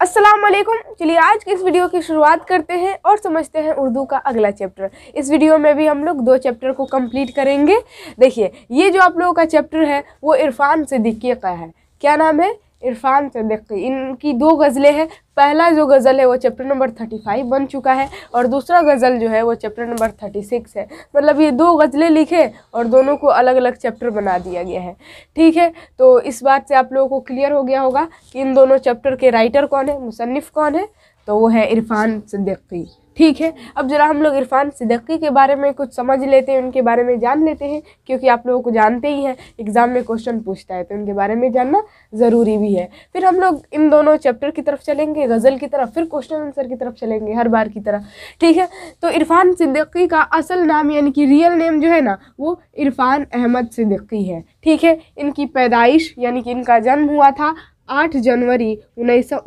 अस्सलाम वालेकुम चलिए आज की इस वीडियो की शुरुआत करते हैं और समझते हैं उर्दू का अगला चैप्टर इस वीडियो में भी हम लोग दो चैप्टर को कंप्लीट करेंगे देखिए ये जो आप लोगों का चैप्टर है वो इरफान सिद्दीकी का है क्या नाम है इरफान सदीकी इनकी दो गज़लें हैं पहला जो गज़ल है वो चैप्टर नंबर थर्टी फाइव बन चुका है और दूसरा गज़ल जो है वो चैप्टर नंबर थर्टी सिक्स है मतलब ये दो गज़लें लिखे और दोनों को अलग अलग चैप्टर बना दिया गया है ठीक है तो इस बात से आप लोगों को क्लियर हो गया होगा कि इन दोनों चैप्टर के राइटर कौन है मुसनफ़ कौन है तो वो है इरफान सिद्दीकी ठीक है अब ज़रा हम लोग इरफान सिद्दीकी के बारे में कुछ समझ लेते हैं उनके बारे में जान लेते हैं क्योंकि आप लोगों को जानते ही हैं एग्ज़ाम में क्वेश्चन पूछता है तो उनके बारे में जानना ज़रूरी भी है फिर हम लोग इन दोनों चैप्टर की तरफ चलेंगे गज़ल की तरफ फिर क्वेश्चन आंसर की तरफ चलेंगे हर बार की तरह ठीक है तो इरफान सिद्दीकी का असल नाम यानी कि रियल नेम जो है ना वो इरफान अहमद सिद्दीकी है ठीक है इनकी पैदाइश यानी कि इनका जन्म हुआ था आठ जनवरी उन्नीस सौ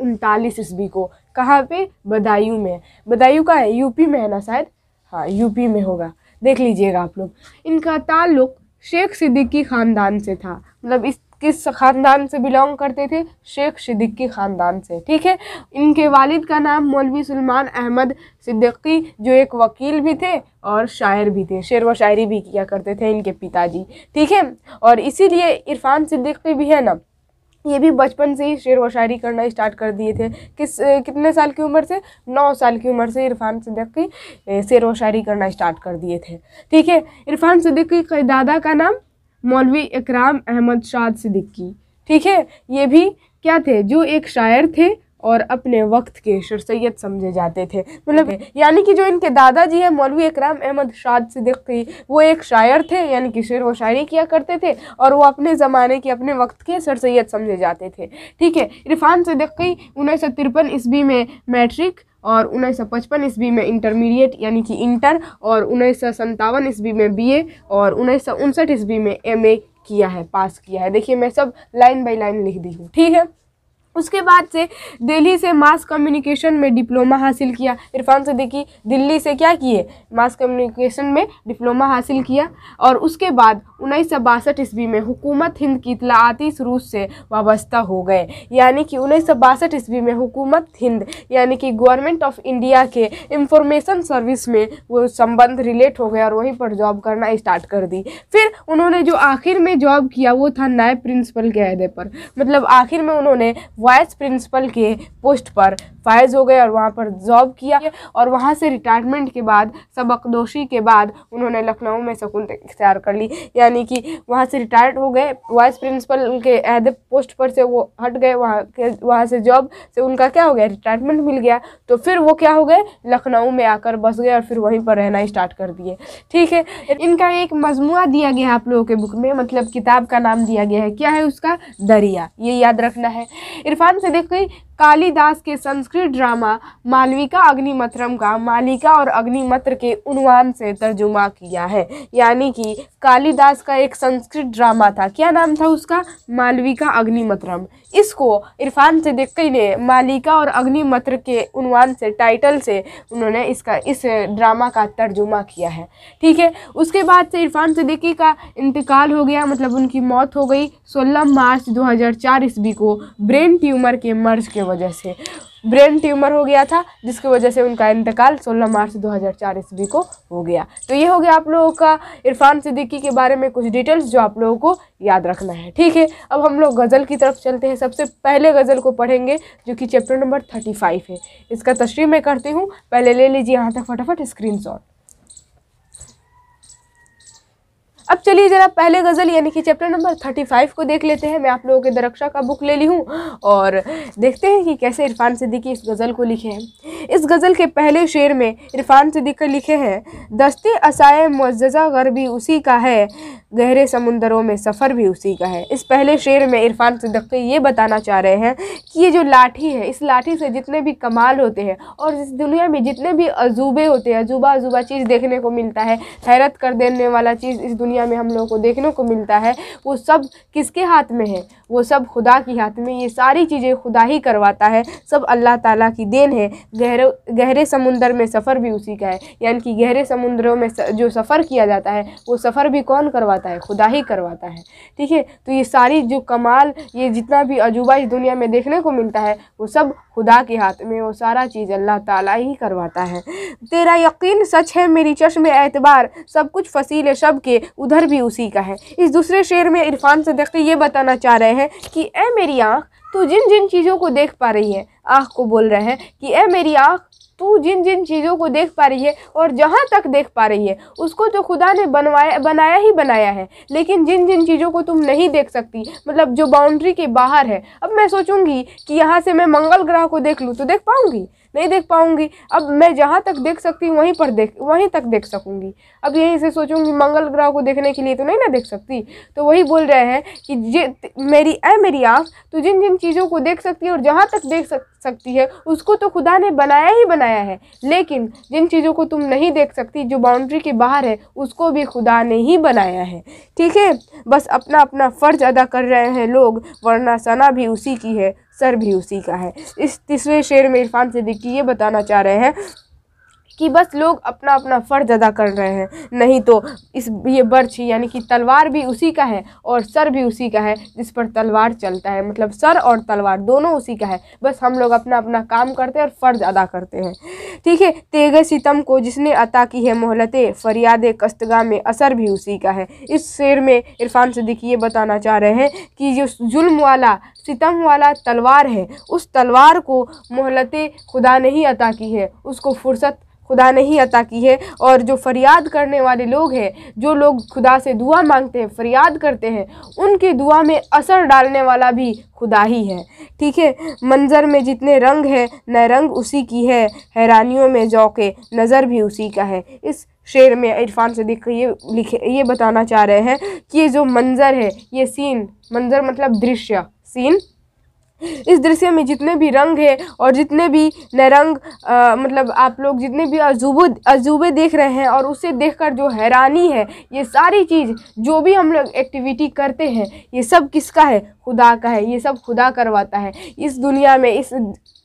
ईस्वी को कहाँ पे बदायूं में बदायूं का है यूपी में है ना शायद हाँ यूपी में होगा देख लीजिएगा आप लोग इनका ताल्लुक शेख सिद्दीकी ख़ानदान से था मतलब इस किस ख़ानदान से बिलोंग करते थे शेख सिद्दीकी ख़ानदान से ठीक है इनके वालिद का नाम मौलवी सलमान अहमद सिद्दीकी जो एक वकील भी थे और शायर भी थे शेर व शायरी भी किया करते थे इनके पिताजी ठीक है और इसीलिए इरफान सिद्दीकी भी है ना ये भी बचपन से ही शेर व शायरी करना स्टार्ट कर दिए थे किस कितने साल की उम्र से नौ साल की उम्र से इरफान सिद्दीकी शेर व शायरी करना स्टार्ट कर दिए थे ठीक है इरफान सिद्दीकी के दादा का नाम मौलवी इकराम अहमद शाद सिद्दीकी ठीक है ये भी क्या थे जो एक शायर थे और अपने वक्त के शर सैद समझे जाते थे मतलब यानी कि जो इनके दादाजी हैं मौलवी इकराम अहमद शाद सिद्दीकी वो एक शायर थे यानी कि शेर व शायरी किया करते थे और वो अपने ज़माने के अपने वक्त के सर सैद समझे जाते थे ठीक है इरफान सिद्दीकी उन्नीस सौ तिरपन ईस्वी में मैट्रिक और उन्नीस सौ पचपन ईस्वी में इंटरमीडिएट यानी कि इंटर और उन्नीस सौ संतावन ईस्वी में ए और उन्नीस सौ उनसठ ईस्वी में ए किया है पास किया है देखिए मैं सब लाइन बाई लाइन लिख दी हूँ ठीक है उसके बाद से दिल्ली से मास कम्युनिकेशन में डिप्लोमा हासिल किया इरफान सदीकी दिल्ली से क्या किए मास कम्युनिकेशन में डिप्लोमा हासिल किया और उसके बाद उन्नीस सौ बासठ ईस्वी में हुकूमत हिंद की इतलाती रूस से वाबस्ता हो गए यानी कि उन्नीस सौ बासठ ईस्वी में हुकूमत हिंद यानी कि गवर्नमेंट ऑफ इंडिया के इंफॉर्मेशन सर्विस में वो संबंध रिलेट हो गया और वहीं पर जॉब करना स्टार्ट कर दी फिर उन्होंने जो आखिर में जॉब किया वो था नए प्रिंसिपल के अहदे पर मतलब आखिर में उन्होंने वाइस प्रिंसिपल के पोस्ट पर फायज हो गए और वहाँ पर जॉब किया और वहाँ से रिटायरमेंट के बाद सबकदोशी के बाद उन्होंने लखनऊ में सकून इख्तियार कर ली यानी कि वहाँ से रिटायर्ड हो गए वाइस प्रिंसिपल के अहद पोस्ट पर से वो हट गए वहाँ के वहाँ से जॉब से उनका क्या हो गया रिटायरमेंट मिल गया तो फिर वो क्या हो गए लखनऊ में आकर बस गए और फिर वहीं पर रहना स्टार्ट कर दिए ठीक है इनका एक मजमू दिया गया है आप लोगों के बुक में मतलब किताब का नाम दिया गया है क्या है उसका दरिया ये याद रखना है इरफान सिद्दीकी कालिदास के संस्कृत ड्रामा मालविका अग्निमत्रम का मालिका और अग्निमत्र के उनवान से तर्जुमा किया है यानी कि कालिदास का एक संस्कृत ड्रामा था क्या नाम था उसका मालविका अग्निमत्रम इसको इरफान सिद्दीकी ने मालिका और अग्निमत्र के उन्वान से टाइटल से उन्होंने इसका इस ड्रामा का तर्जुमा किया है ठीक है उसके बाद से इरफान सदीक़ी का इंतकाल हो गया मतलब उनकी मौत हो गई सोलह मार्च दो ईस्वी को ब्रेन ट्यूमर के मर्ज के जिसके वजह से ब्रेन ट्यूमर हो गया था जिसकी वजह से उनका इंतकाल 16 मार्च 2004 ईस्वी को हो गया तो ये हो गया आप लोगों का इरफान सिद्दीकी के बारे में कुछ डिटेल्स जो आप लोगों को याद रखना है ठीक है अब हम लोग गज़ल की तरफ चलते हैं सबसे पहले गज़ल को पढ़ेंगे जो कि चैप्टर नंबर थर्टी है इसका तशरी मैं करती हूँ पहले ले लीजिए यहाँ तक फटाफट स्क्रीन अब चलिए ज़रा पहले गज़ल यानी कि चैप्टर नंबर थर्टी फाइव को देख लेते हैं मैं आप लोगों के दरक्षा का बुक ले ली हूँ और देखते हैं कि कैसे इरफान सिद्दीकी इस गज़ल को लिखे हैं इस गज़ल के पहले शेर में इरफान सिद्दीकी लिखे हैं दस्ते असाय मज्जा गर भी उसी का है गहरे समुंदरों में सफ़र भी उसी का है इस पहले शेर में इरफान सिद्दीकी ये बताना चाह रहे हैं कि ये जो लाठी है इस लाठी से जितने भी कमाल होते हैं और इस दुनिया में जितने भी अजूबे होते हैं अजूबा अजूबा चीज़ देखने को मिलता है हैरत कर देने वाला चीज़ इस दुनिया दुनिया में हम लोगों को देखने को मिलता है वो सब किसके हाथ में है वो सब खुदा के हाथ में ये सारी चीज़ें खुदा ही करवाता है सब अल्लाह ताला की देन है गहरे गहरे समुंदर में सफ़र भी उसी का है यानी कि गहरे समुंदरों में जो सफ़र किया जाता है वो सफ़र भी कौन करवाता है खुदा ही करवाता है ठीक है तो ये सारी जो कमाल ये जितना भी अजूबा इस दुनिया में देखने को मिलता है वो सब खुदा के हाथ में वो सारा चीज़ अल्लाह ताला ही करवाता है तेरा यकीन सच है मेरी चश्म एतबार सब कुछ फसील शब के उधर भी उसी का है इस दूसरे शेर में इरफान सदक़ी ये बताना चाह रहे हैं कि ए मेरी आँख तू जिन जिन चीज़ों को देख पा रही है आँख को बोल रहे हैं कि ए मेरी आँख तू जिन जिन चीज़ों को देख पा रही है और जहाँ तक देख पा रही है उसको तो खुदा ने बनवाया बनाया ही बनाया है लेकिन जिन जिन चीज़ों को तुम नहीं देख सकती मतलब जो बाउंड्री के बाहर है अब मैं सोचूंगी कि यहाँ से मैं मंगल ग्रह को देख लूँ तो देख पाऊँगी नहीं देख पाऊँगी अब मैं जहाँ तक देख सकती हूँ वहीं पर देख वहीं तक देख सकूँगी अब यही से सोचूँगी मंगल ग्रह को देखने के लिए तो नहीं ना देख सकती तो वही बोल रहे हैं कि जे मेरी ए मेरी आँख तो जिन जिन चीज़ों को देख सकती है और जहाँ तक देख सक, सकती है उसको तो खुदा ने बनाया ही बनाया है लेकिन जिन चीज़ों को तुम नहीं देख सकती जो बाउंड्री के बाहर है उसको भी खुदा ने ही बनाया है ठीक है बस अपना अपना फ़र्ज अदा कर रहे हैं लोग वरना सना भी उसी की है सर भी उसी का है इस तीसरे शेर में इरफान सिद्दीकी ये बताना चाह रहे हैं कि बस लोग अपना अपना फ़र्ज अदा कर रहे हैं नहीं तो इस ये बर्छ यानी कि तलवार भी उसी का है और सर भी उसी का है जिस पर तलवार चलता है मतलब सर और तलवार दोनों उसी का है बस हम लोग अपना अपना काम करते हैं और फ़र्ज अदा करते हैं ठीक है तेग सितम को जिसने अता की है मोहलत फरियाद कस्तगा में असर भी उसी का है इस शेर में इरफान सदीक ये बताना चाह रहे हैं कि जो जुल्म वाला सितम वाला तलवार है उस तलवार को मोहलत खुदा ने ही अता की है उसको फुर्सत खुदा ने ही अता की है और जो फरियाद करने वाले लोग हैं जो लोग खुदा से दुआ मांगते हैं फरियाद करते हैं उनकी दुआ में असर डालने वाला भी खुदा ही है ठीक है मंज़र में जितने रंग है न रंग उसी की है हैरानियों में जौके नज़र भी उसी का है इस शेर में इरफान से देख ये लिखे ये बताना चाह रहे हैं कि ये जो मंज़र है ये सीन मंज़र मतलब दृश्य सीन इस दृश्य में जितने भी रंग है और जितने भी नरंग आ, मतलब आप लोग जितने भी अजूबे अजूबे देख रहे हैं और उसे देखकर जो हैरानी है ये सारी चीज़ जो भी हम लोग एक्टिविटी करते हैं ये सब किसका है खुदा का है ये सब खुदा करवाता है इस दुनिया में इस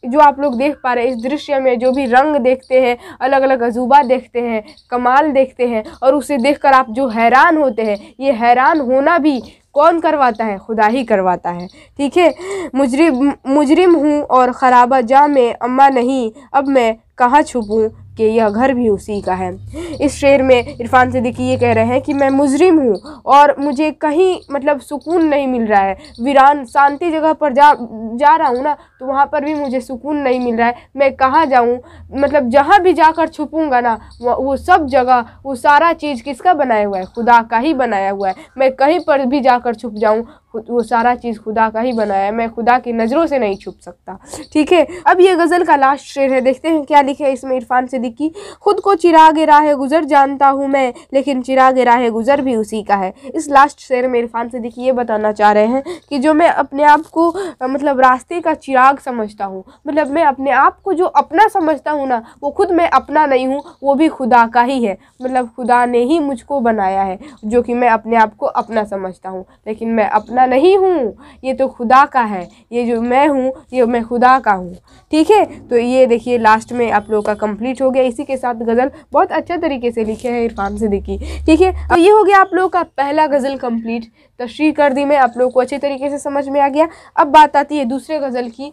जो आप लोग देख पा रहे हैं इस दृश्य में जो भी रंग देखते हैं अलग अलग अजूबा देखते हैं कमाल देखते हैं और उसे देखकर आप जो हैरान होते हैं ये हैरान होना भी कौन करवाता है खुदा ही करवाता है ठीक है मुजरिम मुजरिम हूँ और खराबा जा में अम्मा नहीं अब मैं कहाँ छुपूँ कि यह घर भी उसी का है इस शेर में इरफान सिद्दीकी ये कह रहे हैं कि मैं मुजरिम हूँ और मुझे कहीं मतलब सुकून नहीं मिल रहा है वीरान शांति जगह पर जा जा रहा हूँ ना तो वहाँ पर भी मुझे सुकून नहीं मिल रहा है मैं कहाँ जाऊँ मतलब जहाँ भी जाकर छुपूँगा ना वो सब जगह वो सारा चीज़ किसका बनाया हुआ है खुदा का ही बनाया हुआ है मैं कहीं पर भी जाकर छुप जाऊँ वो सारा चीज़ खुदा का ही बनाया है मैं खुदा की नज़रों से नहीं छुप सकता ठीक है अब ये गज़ल का लास्ट शेर है देखते हैं क्या लिखे इसमें इरफान सिद्दीकी खुद को चिराग राह गुजर जानता हूँ मैं लेकिन चिराग राह गुजर भी उसी का है इस लास्ट शेर में इरफान सिद्दीकी ये बताना चाह रहे हैं कि जो मैं अपने आप को मतलब रास्ते का चिराग समझता हूँ मतलब मैं अपने आप को जो अपना समझता हूँ ना वो खुद मैं अपना नहीं हूँ वो भी खुदा का ही है मतलब खुदा ने ही मुझको बनाया है जो कि मैं अपने आप को अपना समझता हूँ लेकिन मैं अपना नहीं हूँ ये तो खुदा का है ये जो मैं हूँ ये मैं खुदा का हूँ ठीक है तो ये देखिए लास्ट में आप लोगों का कंप्लीट हो गया इसी के साथ गज़ल बहुत अच्छा तरीके से लिखे हैं इरफान सिद्दीकी ठीक है तो ये हो गया आप लोगों का पहला गज़ल कंप्लीट तशरी कर दी मैं आप लोगों को अच्छे तरीके से समझ में आ गया अब बात आती है दूसरे गज़ल की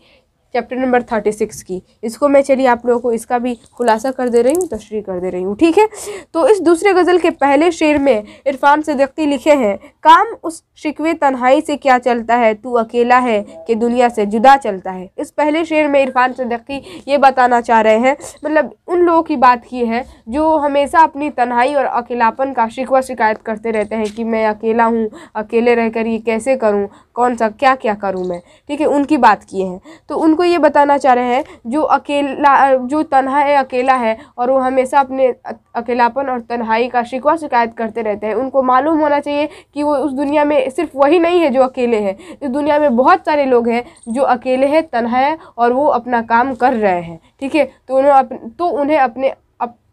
चैप्टर नंबर थर्टी सिक्स की इसको मैं चलिए आप लोगों को इसका भी खुलासा कर दे रही हूँ तशरी कर दे रही हूँ ठीक है तो इस दूसरे गज़ल के पहले शेर में इरफान सदी लिखे हैं काम उस शिकवे तन्हाई से क्या चलता है तू अकेला है कि दुनिया से जुदा चलता है इस पहले शेर में इरफान सदी ये बताना चाह रहे हैं मतलब उन लोगों की बात की है जो हमेशा अपनी तन्हाई और अकेलापन का शिकवा शिकायत करते रहते हैं कि मैं अकेला हूँ अकेले रह ये कैसे करूँ कौन सा क्या क्या करूँ मैं ठीक है उनकी बात किए हैं तो उनको को ये बताना चाह रहे हैं जो अकेला जो तनहा है अकेला है और वो हमेशा अपने अकेलापन और तन्हाई का शिकवा शिकायत करते रहते हैं उनको मालूम होना चाहिए कि वो उस दुनिया में सिर्फ वही नहीं है जो अकेले हैं इस दुनिया में बहुत सारे लोग हैं जो अकेले हैं तनहा है और वो अपना काम कर रहे हैं ठीक है तो उन्हें तो उन्हें अपने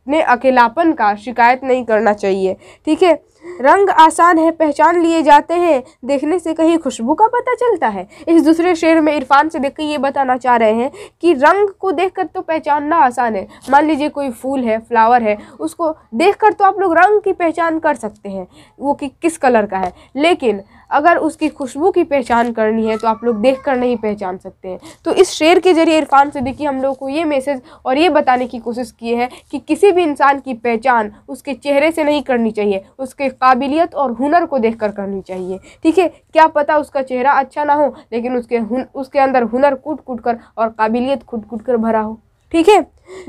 अपने अकेलापन का शिकायत नहीं करना चाहिए ठीक है रंग आसान है पहचान लिए जाते हैं देखने से कहीं खुशबू का पता चलता है इस दूसरे शेर में इरफान से देख ये बताना चाह रहे हैं कि रंग को देखकर तो पहचानना आसान है मान लीजिए कोई फूल है फ्लावर है उसको देखकर तो आप लोग रंग की पहचान कर सकते हैं वो कि किस कलर का है लेकिन अगर उसकी खुशबू की पहचान करनी है तो आप लोग देख कर नहीं पहचान सकते हैं तो इस शेर के ज़रिए इरफान सिद्दीकी हम लोग को ये मैसेज और ये बताने की कोशिश की है कि किसी भी इंसान की पहचान उसके चेहरे से नहीं करनी चाहिए उसके काबिलियत और हुनर को देख कर करनी चाहिए ठीक है क्या पता उसका चेहरा अच्छा ना हो लेकिन उसके हुन, उसके अंदर हुनर कूट कूट कर और काबिलियत खुट खुट कर भरा हो ठीक है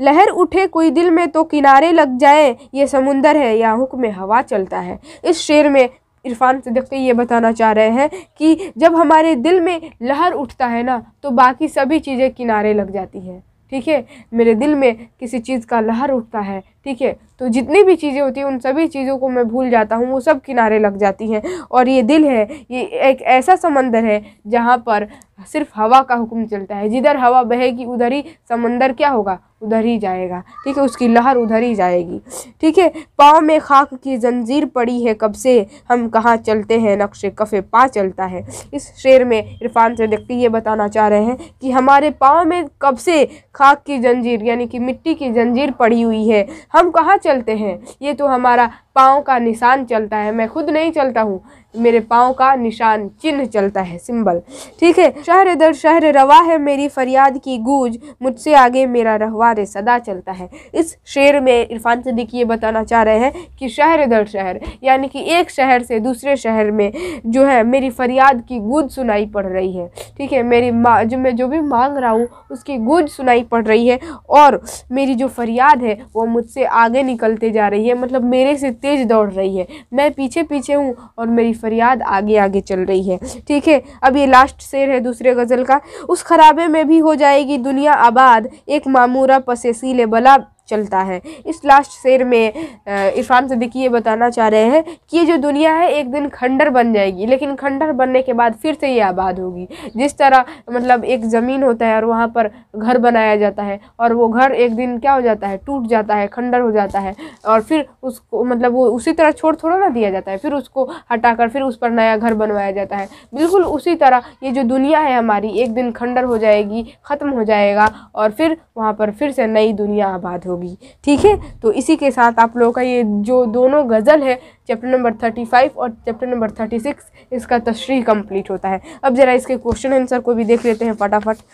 लहर उठे कोई दिल में तो किनारे लग जाए ये समुंदर है या हुक्म में हवा चलता है इस शेर में इरफान सिद्दीकी ये बताना चाह रहे हैं कि जब हमारे दिल में लहर उठता है ना तो बाकी सभी चीज़ें किनारे लग जाती हैं ठीक है मेरे दिल में किसी चीज़ का लहर उठता है ठीक है तो जितनी भी चीज़ें होती हैं उन सभी चीज़ों को मैं भूल जाता हूँ वो सब किनारे लग जाती हैं और ये दिल है ये एक ऐसा समंदर है जहाँ पर सिर्फ हवा का हुक्म चलता है जिधर हवा बहेगी उधर ही समंदर क्या होगा उधर ही जाएगा ठीक है उसकी लहर उधर ही जाएगी ठीक है पाँव में खाक की जंजीर पड़ी है कब से हम कहाँ चलते हैं नक्शे कफ़े पा चलता है इस शेर में इरफान से देखते ये बताना चाह रहे हैं कि हमारे पाँव में कब से खाक की जंजीर यानी कि मिट्टी की जंजीर पड़ी हुई है हम कहाँ चलते हैं ये तो हमारा पाँव का निशान चलता है मैं खुद नहीं चलता हूँ मेरे पाँव का निशान चिन्ह चलता है सिंबल ठीक है शहर दर शहर रवा है मेरी फरियाद की गूंज मुझसे आगे मेरा रहवा रे सदा चलता है इस शेर में इरफान सदीक ये बताना चाह रहे हैं कि शहर दर शहर यानी कि एक शहर से दूसरे शहर में जो है मेरी फरियाद की गूंज सुनाई पड़ रही है ठीक है मेरी माँ जो मैं जो भी मांग रहा हूँ उसकी गूंज सुनाई पड़ रही है और मेरी जो फरियाद है वो मुझसे आगे निकलते जा रही है मतलब मेरे से तेज़ दौड़ रही है मैं पीछे पीछे हूँ और मेरी फरियाद आगे आगे चल रही है ठीक है अब ये लास्ट शेर है दूसरे गज़ल का उस खराबे में भी हो जाएगी दुनिया आबाद एक मामूरा पसेसीले बला चलता है इस लास्ट शेर में इरफान सदीकी ये बताना चाह रहे हैं कि ये जो दुनिया है एक दिन खंडर बन जाएगी लेकिन खंडर बनने के बाद फिर से ये आबाद होगी जिस तरह मतलब एक ज़मीन होता है और वहाँ पर घर बनाया जाता है और वो घर एक दिन क्या हो जाता है टूट जाता है खंडर हो जाता है और फिर उसको मतलब वो उसी तरह छोड़ थोड़ा ना दिया जाता है फिर उसको कर फिर उस पर नया घर बनवाया जाता है बिल्कुल उसी तरह ये जो दुनिया है हमारी एक दिन खंडर हो जाएगी ख़त्म हो जाएगा और फिर वहाँ पर फिर से नई दुनिया आबाद हो होगी ठीक है तो इसी के साथ आप लोगों का ये जो दोनों गज़ल है चैप्टर नंबर थर्टी फाइव और चैप्टर नंबर थर्टी सिक्स इसका तशरी कम्प्लीट होता है अब ज़रा इसके क्वेश्चन आंसर को भी देख लेते हैं फटाफट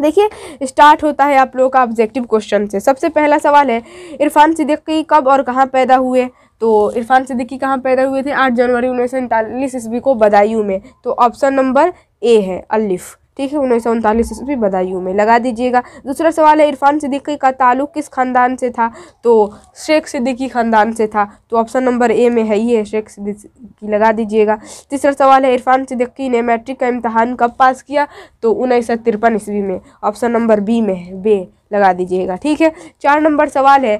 देखिए स्टार्ट होता है आप लोगों का ऑब्जेक्टिव क्वेश्चन से सबसे पहला सवाल है इरफान सिद्दीकी कब और कहाँ पैदा हुए तो इरफान सिद्दीकी कहाँ पैदा हुए थे आठ जनवरी उन्नीस सौ ईस्वी को बदायूं में तो ऑप्शन नंबर ए है अलिफ़ ठीक है उन्नीस सौ उनतालीस ईस्वी बदायूं में लगा दीजिएगा दूसरा सवाल है इरफान सिद्दीकी का ताल्लुक किस ख़ानदान से था तो शेख सिद्दीकी ख़ानदान से था तो ऑप्शन नंबर ए में है ये शेख सिद्दीकी लगा दीजिएगा तीसरा सवाल है इरफान सिद्दीकी ने मैट्रिक का इम्तहान कब पास किया तो उन्नीस सौ तिरपन ईस्वी में ऑप्शन नंबर बी में है बे लगा दीजिएगा ठीक है चार नंबर सवाल है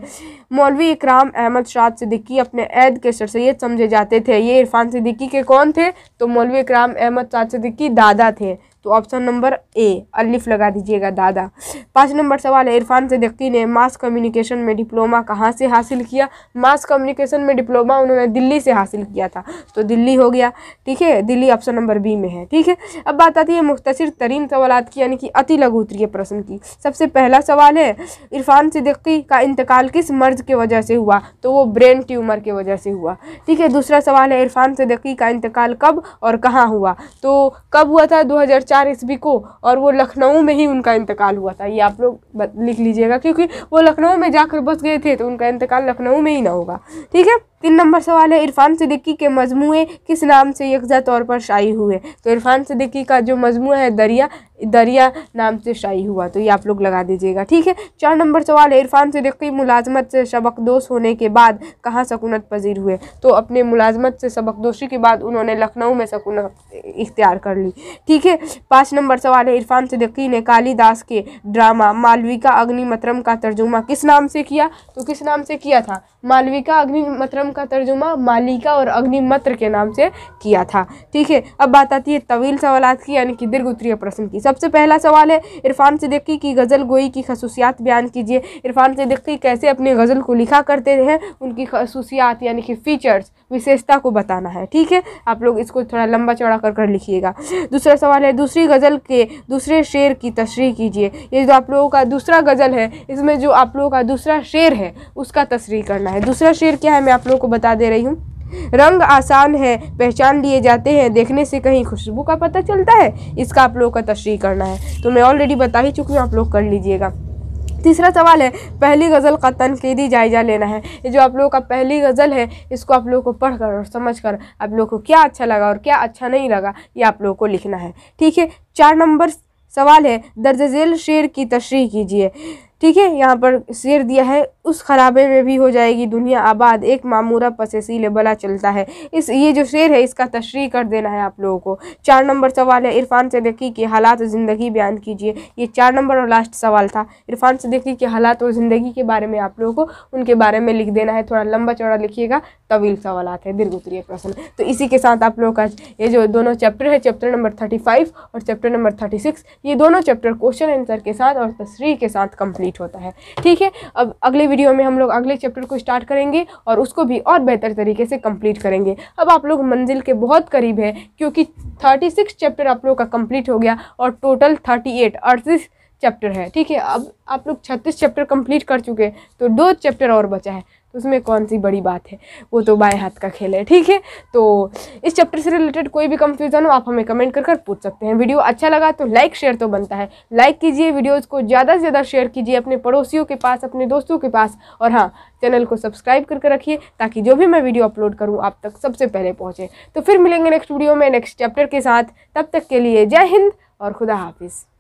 मौलवी इकराम अहमद शाद सिद्दीकी अपने ऐद के सर सैद समझे जाते थे ये इरफान सिद्दीकी के कौन थे तो मौलवी इकराम अहमद शाद सिद्दीकी दादा थे तो ऑप्शन नंबर ए अलिफ लगा दीजिएगा दादा पाँच नंबर सवाल है इरफान सदी ने मास कम्युनिकेशन में डिप्लोमा कहाँ से हासिल किया मास कम्युनिकेशन में डिप्लोमा उन्होंने दिल्ली से हासिल किया था तो दिल्ली हो गया ठीक है दिल्ली ऑप्शन नंबर बी में है ठीक है अब बात आती है मुख्तर तरीन सवाल की यानी कि अति लघु उत्तरीय प्रश्न की सबसे पहला सवाल है इरफान सिद्दीकी का इंतकाल किस मर्ज के वजह से हुआ तो वो ब्रेन ट्यूमर की वजह से हुआ ठीक है दूसरा सवाल है इरफान सिद्दीकी का इंतकाल कब और कहाँ हुआ तो कब हुआ था दो चार ईस्वी को और वो लखनऊ में ही उनका इंतकाल हुआ था ये आप लोग लिख लीजिएगा क्योंकि वो लखनऊ में जाकर बस गए थे तो उनका इंतकाल लखनऊ में ही ना होगा ठीक है तीन नंबर सवाल है इरफान सिद्दीकी के मजमू किस नाम से यकजा तौर पर शाई हुए तो इरफान सिद्दीकी का जो मजमू है दरिया दरिया नाम से शाई हुआ तो ये आप लोग लगा दीजिएगा ठीक है चार नंबर सवाल है इरफान सिद्दीकी मुलाजमत से सबकदोश होने के बाद कहाँ सकूनत पजीर हुए तो अपने मुलाजमत से सबकदोशी के बाद उन्होंने लखनऊ में सकूनत इख्तियार कर ली ठीक है पाँच नंबर सवाल है इरफान सिद्दीकी ने कालीदास के ड्रामा मालविका मतरम का तर्जुमा किस नाम से किया तो किस नाम से किया था मालविका अग्निमत्रम का तर्जुमा मालिका और अग्निमत्र के नाम से किया था ठीक है अब बात आती है तवील सवाल की यानी कि दीर्घ उत्तरीय प्रश्न की सबसे पहला सवाल है इरफान सिद्दीकी की गज़ल गोई की खसूसियात बयान कीजिए इरफान सिद्दीकी कैसे अपनी गज़ल को लिखा करते हैं उनकी खसूसियात यानी कि फ़ीचर्स विशेषता को बताना है ठीक है आप लोग इसको थोड़ा लंबा चौड़ा कर कर लिखिएगा दूसरा सवाल है दूसरी गज़ल के दूसरे शेर की तशरी कीजिए ये जो आप लोगों का दूसरा गज़ल है इसमें जो आप लोगों का दूसरा शेर है उसका तशरी करना है है दूसरा शेर क्या है मैं आप लोगों को बता दे रही हूँ रंग आसान है पहचान लिए जाते हैं देखने से कहीं खुशबू का पता चलता है इसका आप लोगों का तशरी करना है तो मैं ऑलरेडी बता ही चुकी हूँ आप लोग कर लीजिएगा तीसरा सवाल है पहली गज़ल का तनकीदी जायज़ा लेना है ये जो आप लोगों का पहली गज़ल है इसको आप लोगों को पढ़ कर और समझ कर आप लोगों को क्या अच्छा लगा और क्या अच्छा नहीं लगा ये आप लोगों को लिखना है ठीक है चार नंबर सवाल है दर्ज झेल शेर की तशरी कीजिए ठीक है यहाँ पर शेर दिया है उस खराबे में भी हो जाएगी दुनिया आबाद एक मामूरा पसेसी लेबला चलता है इस ये जो शेर है इसका तशरी कर देना है आप लोगों को चार नंबर सवाल है इरफान से देखी कि हालात और ज़िंदगी बयान कीजिए ये चार नंबर और लास्ट सवाल था इरफान से देखी कि हालात और ज़िंदगी के बारे में आप लोगों को उनके बारे में लिख देना है थोड़ा लंबा चौड़ा लिखिएगा तवील सवाल है दीर्घ उत्तरीय प्रश्न तो इसी के साथ आप लोगों का ये जो दोनों चैप्टर है चैप्टर नंबर थर्टी और चैप्टर नंबर थर्टी ये दोनों चैप्टर क्वेश्चन आंसर के साथ और तशरी के साथ कम्प्लीट कंप्लीट होता है ठीक है अब अगले वीडियो में हम लोग अगले चैप्टर को स्टार्ट करेंगे और उसको भी और बेहतर तरीके से कंप्लीट करेंगे अब आप लोग मंजिल के बहुत करीब है क्योंकि थर्टी सिक्स चैप्टर आप लोग का कंप्लीट हो गया और टोटल थर्टी एट अड़तीस चैप्टर है ठीक है अब आप लोग छत्तीस चैप्टर कंप्लीट कर चुके हैं तो दो चैप्टर और बचा है तो उसमें कौन सी बड़ी बात है वो तो बाएं हाथ का खेल है ठीक है तो इस चैप्टर से रिलेटेड कोई भी कंफ्यूजन हो आप हमें कमेंट कर कर पूछ सकते हैं वीडियो अच्छा लगा तो लाइक शेयर तो बनता है लाइक कीजिए वीडियोज़ को ज़्यादा से ज़्यादा शेयर कीजिए अपने पड़ोसियों के पास अपने दोस्तों के पास और हाँ चैनल को सब्सक्राइब करके रखिए ताकि जो भी मैं वीडियो अपलोड करूँ आप तक सबसे पहले पहुँचे तो फिर मिलेंगे नेक्स्ट वीडियो में नेक्स्ट चैप्टर के साथ तब तक के लिए जय हिंद और खुदा हाफिज़